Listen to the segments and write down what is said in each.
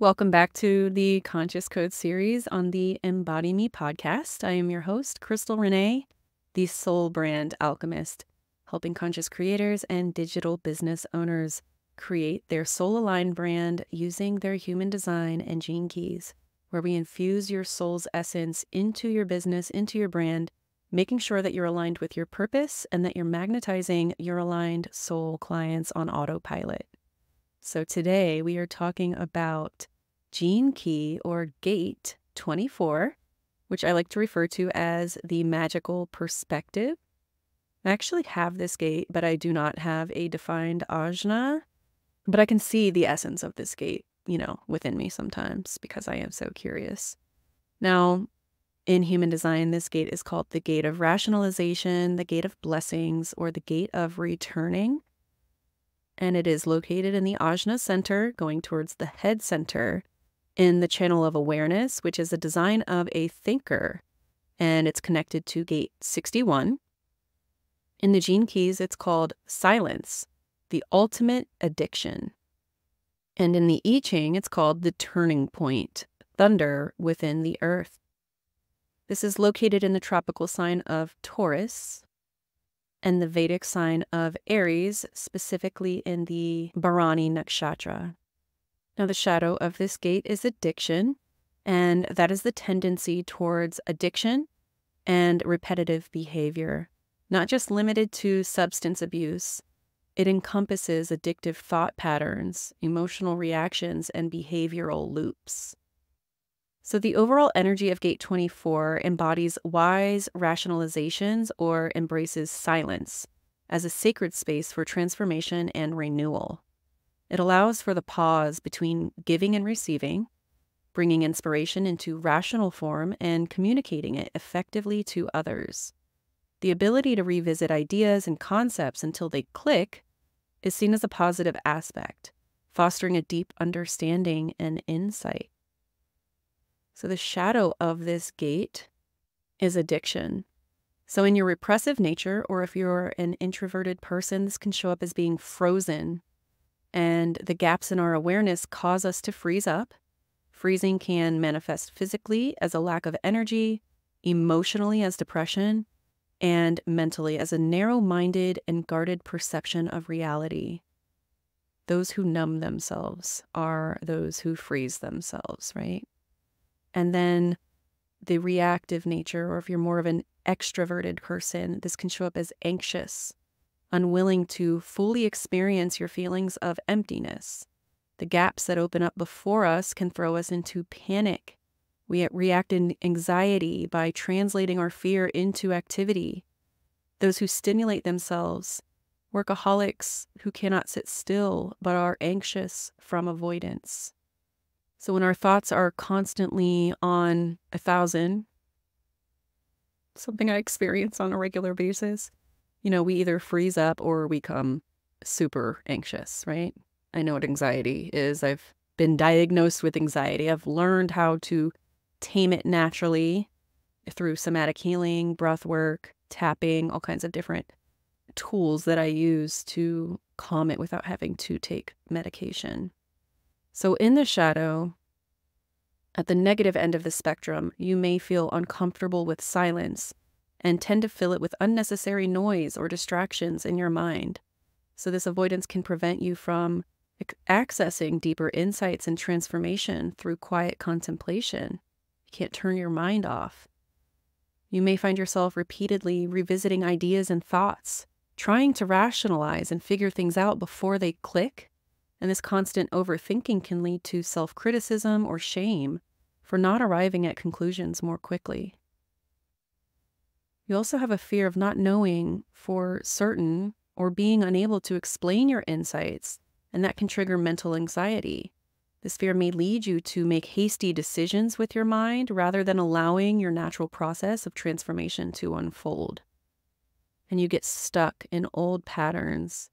Welcome back to the Conscious Code series on the Embody Me podcast. I am your host, Crystal Renee, the soul brand alchemist, helping conscious creators and digital business owners create their soul aligned brand using their human design and gene keys, where we infuse your soul's essence into your business, into your brand, making sure that you're aligned with your purpose and that you're magnetizing your aligned soul clients on autopilot. So today we are talking about gene key or gate 24, which I like to refer to as the magical perspective. I actually have this gate, but I do not have a defined ajna. But I can see the essence of this gate, you know, within me sometimes because I am so curious. Now, in human design, this gate is called the gate of rationalization, the gate of blessings, or the gate of returning and it is located in the Ajna Center, going towards the head center, in the channel of awareness, which is a design of a thinker, and it's connected to gate 61. In the gene keys, it's called silence, the ultimate addiction. And in the I Ching, it's called the turning point, thunder within the earth. This is located in the tropical sign of Taurus, and the Vedic sign of Aries, specifically in the Bharani nakshatra. Now, the shadow of this gate is addiction, and that is the tendency towards addiction and repetitive behavior, not just limited to substance abuse. It encompasses addictive thought patterns, emotional reactions, and behavioral loops. So, the overall energy of Gate 24 embodies wise rationalizations or embraces silence as a sacred space for transformation and renewal. It allows for the pause between giving and receiving, bringing inspiration into rational form and communicating it effectively to others. The ability to revisit ideas and concepts until they click is seen as a positive aspect, fostering a deep understanding and insight. So the shadow of this gate is addiction. So, in your repressive nature, or if you're an introverted person, this can show up as being frozen. And the gaps in our awareness cause us to freeze up. Freezing can manifest physically as a lack of energy, emotionally as depression, and mentally as a narrow minded and guarded perception of reality. Those who numb themselves are those who freeze themselves, right? And then the reactive nature, or if you're more of an extroverted person, this can show up as anxious, unwilling to fully experience your feelings of emptiness. The gaps that open up before us can throw us into panic. We react in anxiety by translating our fear into activity. Those who stimulate themselves, workaholics who cannot sit still but are anxious from avoidance. So when our thoughts are constantly on a thousand, something I experience on a regular basis, you know, we either freeze up or we become super anxious, right? I know what anxiety is. I've been diagnosed with anxiety. I've learned how to tame it naturally through somatic healing, breath work, tapping, all kinds of different tools that I use to calm it without having to take medication. So, in the shadow, at the negative end of the spectrum, you may feel uncomfortable with silence and tend to fill it with unnecessary noise or distractions in your mind. So, this avoidance can prevent you from accessing deeper insights and transformation through quiet contemplation. You can't turn your mind off. You may find yourself repeatedly revisiting ideas and thoughts, trying to rationalize and figure things out before they click and this constant overthinking can lead to self criticism or shame for not arriving at conclusions more quickly. You also have a fear of not knowing for certain or being unable to explain your insights, and that can trigger mental anxiety. This fear may lead you to make hasty decisions with your mind rather than allowing your natural process of transformation to unfold. And you get stuck in old patterns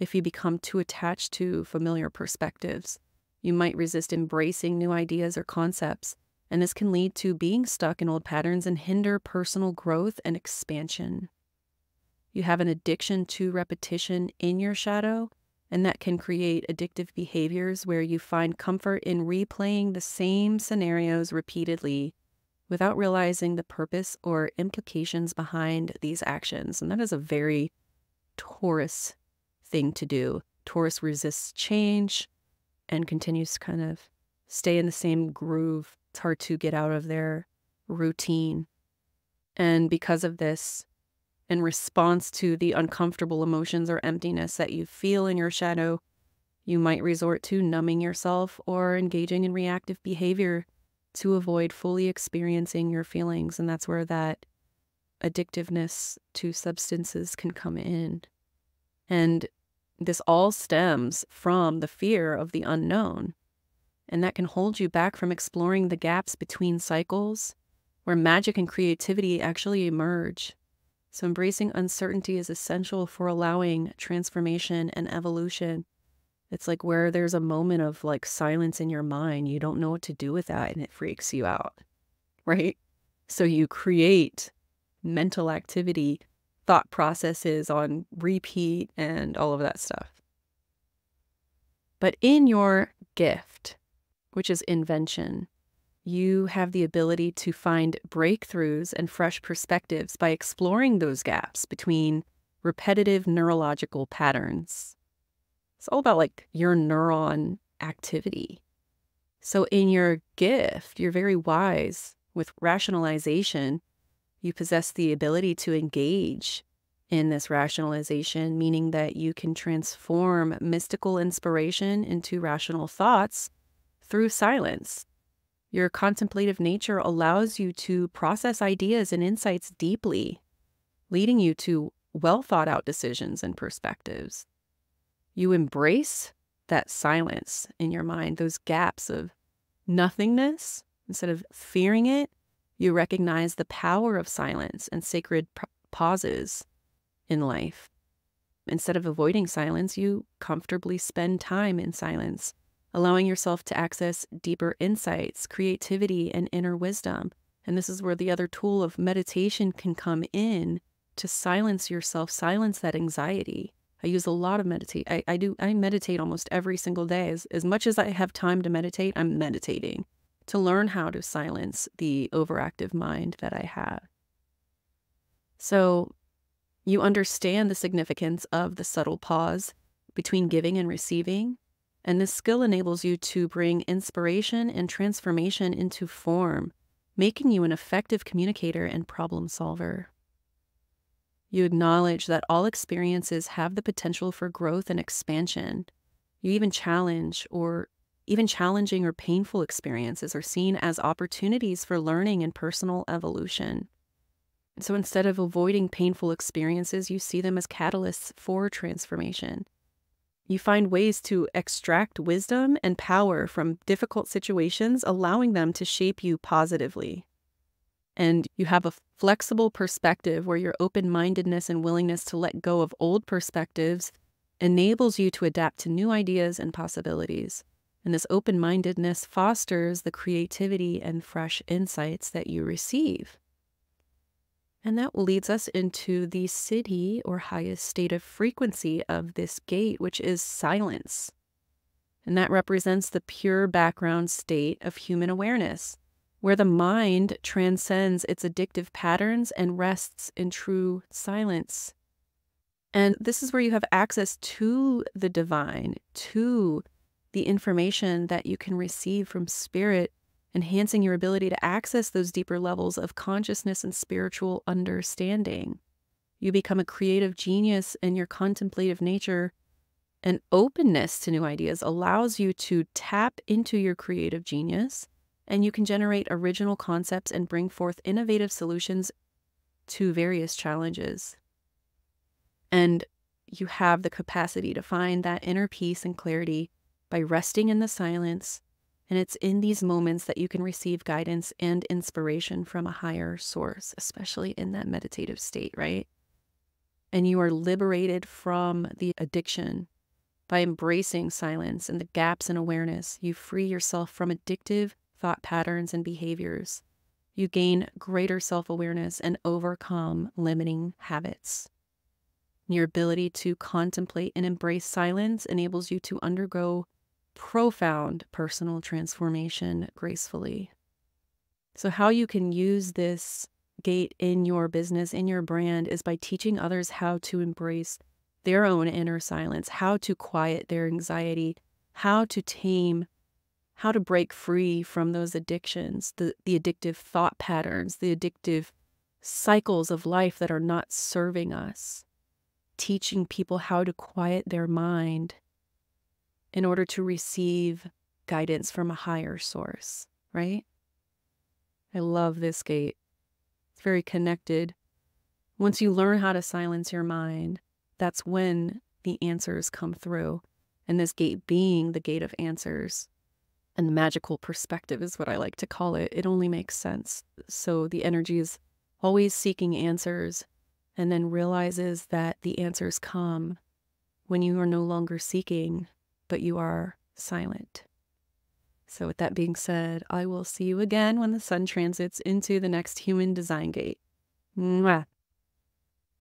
if you become too attached to familiar perspectives, you might resist embracing new ideas or concepts, and this can lead to being stuck in old patterns and hinder personal growth and expansion. You have an addiction to repetition in your shadow, and that can create addictive behaviors where you find comfort in replaying the same scenarios repeatedly without realizing the purpose or implications behind these actions. And that is a very Taurus thing to do. Taurus resists change and continues to kind of stay in the same groove. It's hard to get out of their routine. And because of this, in response to the uncomfortable emotions or emptiness that you feel in your shadow, you might resort to numbing yourself or engaging in reactive behavior to avoid fully experiencing your feelings. And that's where that addictiveness to substances can come in. And this all stems from the fear of the unknown. And that can hold you back from exploring the gaps between cycles where magic and creativity actually emerge. So, embracing uncertainty is essential for allowing transformation and evolution. It's like where there's a moment of like silence in your mind, you don't know what to do with that, and it freaks you out, right? So, you create mental activity thought processes on repeat and all of that stuff. But in your gift, which is invention, you have the ability to find breakthroughs and fresh perspectives by exploring those gaps between repetitive neurological patterns. It's all about like your neuron activity. So, in your gift, you're very wise with rationalization you possess the ability to engage in this rationalization, meaning that you can transform mystical inspiration into rational thoughts through silence. Your contemplative nature allows you to process ideas and insights deeply, leading you to well thought out decisions and perspectives. You embrace that silence in your mind, those gaps of nothingness, instead of fearing it, you recognize the power of silence and sacred pauses in life. Instead of avoiding silence, you comfortably spend time in silence, allowing yourself to access deeper insights, creativity, and inner wisdom. And this is where the other tool of meditation can come in to silence yourself, silence that anxiety. I use a lot of meditate. I, I do I meditate almost every single day. As, as much as I have time to meditate, I'm meditating to learn how to silence the overactive mind that I have, So you understand the significance of the subtle pause between giving and receiving, and this skill enables you to bring inspiration and transformation into form, making you an effective communicator and problem solver. You acknowledge that all experiences have the potential for growth and expansion. You even challenge or even challenging or painful experiences are seen as opportunities for learning and personal evolution. so instead of avoiding painful experiences, you see them as catalysts for transformation. You find ways to extract wisdom and power from difficult situations, allowing them to shape you positively. And you have a flexible perspective where your open mindedness and willingness to let go of old perspectives enables you to adapt to new ideas and possibilities. And this open mindedness fosters the creativity and fresh insights that you receive. And that leads us into the city or highest state of frequency of this gate, which is silence. And that represents the pure background state of human awareness, where the mind transcends its addictive patterns and rests in true silence. And this is where you have access to the divine, to the information that you can receive from spirit, enhancing your ability to access those deeper levels of consciousness and spiritual understanding. You become a creative genius in your contemplative nature, and openness to new ideas allows you to tap into your creative genius, and you can generate original concepts and bring forth innovative solutions to various challenges. And you have the capacity to find that inner peace and clarity by resting in the silence, and it's in these moments that you can receive guidance and inspiration from a higher source, especially in that meditative state, right? And you are liberated from the addiction by embracing silence and the gaps in awareness, you free yourself from addictive thought patterns and behaviors. You gain greater self awareness and overcome limiting habits. Your ability to contemplate and embrace silence enables you to undergo profound personal transformation gracefully. So, how you can use this gate in your business, in your brand, is by teaching others how to embrace their own inner silence, how to quiet their anxiety, how to tame, how to break free from those addictions, the, the addictive thought patterns, the addictive cycles of life that are not serving us. Teaching people how to quiet their mind in order to receive guidance from a higher source, right? I love this gate. It's very connected. Once you learn how to silence your mind, that's when the answers come through. And this gate being the gate of answers and the magical perspective is what I like to call it. It only makes sense. So the energy is always seeking answers and then realizes that the answers come when you are no longer seeking but you are silent. So, with that being said, I will see you again when the sun transits into the next human design gate. Mwah.